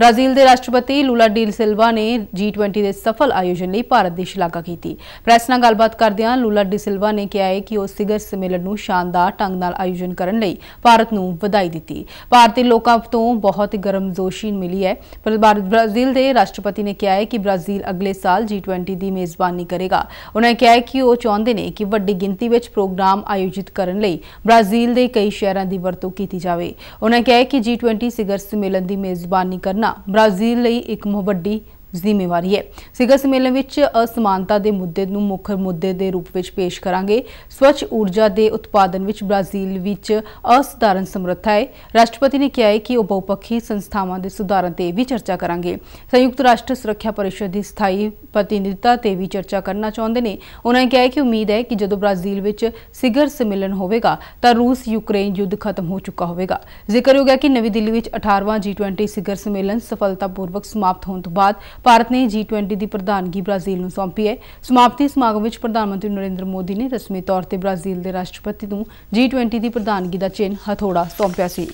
Brazil ਦੇ ਰਾਸ਼ਟਰਪਤੀ ਲੂਲਾ deal ਸਿਲਵਾ ਨੇ G20 ਦੇ ਸਫਲ ਆਯੋਜਨ ਲਈ ਭਾਰਤ ਦੀ ਸ਼ਲਾਘਾ ਕੀਤੀ ਪ੍ਰੈਸ ਨਾਲ ਗੱਲਬਾਤ ਕਰਦਿਆਂ ਲੂਲਾ ਡੀ ਸਿਲਵਾ ਨੇ ਕਿਹਾ ਕਿ ਉਹ ਸਿਗਰ ਸੰਮੇਲਨ ਨੂੰ ਸ਼ਾਨਦਾਰ ਢੰਗ ਨਾਲ ਆਯੋਜਨ ਕਰਨ ਲਈ ਭਾਰਤ ਨੂੰ ਵਧਾਈ ਦਿੱਤੀ ਭਾਰਤੀ ਲੋਕਾਂ ਤੋਂ ਬਹੁਤ ਗਰਮਜੋਸ਼ੀ ਮਿਲੀ ਹੈ ਪਰ ਬ੍ਰਾਜ਼ੀਲ ਦੇ ਰਾਸ਼ਟਰਪਤੀ ਨੇ ਕਿਹਾ ਹੈ ਕਿ ਬ੍ਰਾਜ਼ੀਲ ਅਗਲੇ ਸਾਲ G20 ਦੀ ਮੇਜ਼ਬਾਨੀ ਕਰੇਗਾ ਉਹਨਾਂ ਨੇ ਕਿਹਾ ਹੈ ਕਿ ਉਹ ਚਾਹੁੰਦੇ ਨੇ ਕਿ ਵੱਡੀ ਗਿਣਤੀ ਵਿੱਚ ਪ੍ਰੋਗਰਾਮ ਆਯੋਜਿਤ ਕਰਨ ਲਈ ਬ੍ਰਾਜ਼ੀਲ ਦੇ ਕਈ ਸ਼ਹਿਰਾਂ ਦੀ ਵਰਤੋਂ ਕੀਤੀ ਜਾਵੇ ਉਹਨਾਂ ਨੇ ਕਿਹਾ ਹੈ ਕਿ G20 ਸਿਗਰ ਸੰਮੇਲਨ ਦੀ ਮੇਜ਼ਬਾਨੀ ਕਰਨਾ ਬ੍ਰਾਜ਼ੀਲ ਲਈ ਇੱਕ ਵੱਡੀ ਜ਼ਿੰਮੇਵਾਰੀ ਹੈ ਸਿਖਰ ਸੰਮੇਲਨ ਵਿੱਚ ਅਸਮਾਨਤਾ ਦੇ ਮੁੱਦੇ ਨੂੰ ਮੁੱਖ ਮੁੱਦੇ ਦੇ ਰੂਪ ਵਿੱਚ ਪੇਸ਼ ਕਰਾਂਗੇ ਸਵੱਛ ਊਰਜਾ ਦੇ ਉਤਪਾਦਨ ਵਿੱਚ ਬ੍ਰਾਜ਼ੀਲ ਵਿੱਚ ਅਸਧਾਰਨ ਸਮਰੱਥਾ ਹੈ ਰਾਸ਼ਟਰਪਤੀ ਨੇ ਕਿਹਾ ਹੈ ਕਿ ਉਹ ਬਹੁਪੱਖੀ ਸੰਸਥਾਵਾਂ ਦੇ ਸੁਧਾਰਨ ਤੇ ਵੀ ਚਰਚਾ ਕਰਾਂਗੇ ਸੰਯੁਕਤ ਰਾਸ਼ਟਰ ਸੁਰੱਖਿਆ ਪਰਿਸ਼ਦ ਦੀ ਸਥਾਈ ਪ੍ਰਤੀਨਿਧਤਾ ਤੇ ਵੀ ਚਰਚਾ ਕਰਨਾ ਚਾਹੁੰਦੇ ਨੇ ਉਹਨਾਂ ਨੇ ਕਿਹਾ ਕਿ ਉਮੀਦ ਹੈ ਕਿ ਜਦੋਂ ਬ੍ਰਾਜ਼ੀਲ ਵਿੱਚ ਸਿਗਰ ਸੰਮੇਲਨ ਹੋਵੇਗਾ ਤਾਂ ਰੂਸ ਯੂਕਰੇਨ ਯੁੱਧ ਖਤਮ ਹੋ ਚੁੱਕਾ ਹੋਵੇਗਾ ਜ਼ਿਕਰ ਹੋ ਗਿਆ ਕਿ ਨਵੀਂ ਦਿੱਲੀ ਵਿੱਚ 18ਵਾਂ G20 ਸਿਗਰ ਸੰਮੇਲਨ ਸਫਲਤਾਪੂਰਵਕ ਸਮਾਪਤ ਹੋਣ ਤੋਂ ਬਾਅਦ ਭਾਰਤ ਨੇ G20 ਦੀ ਪ੍ਰਧਾਨਗੀ ਬ੍ਰਾਜ਼ੀਲ ਨੂੰ ਸੌਂਪੀ ਹੈ ਸਮਾਪਤੀ ਸਮਾਗਮ ਵਿੱਚ ਪ੍ਰਧਾਨ ਮੰਤਰੀ ਨਰਿੰਦਰ ਮੋਦੀ ਨੇ ਰਸਮੀ ਤੌਰ ਤੇ ਬ੍ਰਾਜ਼ੀਲ ਦੇ ਰਾਸ਼ਟਰਪਤੀ ਨੂੰ G20 ਦੀ ਪ੍ਰਧਾਨਗੀ ਦਾ ਚਿੰਨ ਹਥੋੜਾ ਸੌਂਪਿਆ ਸੀ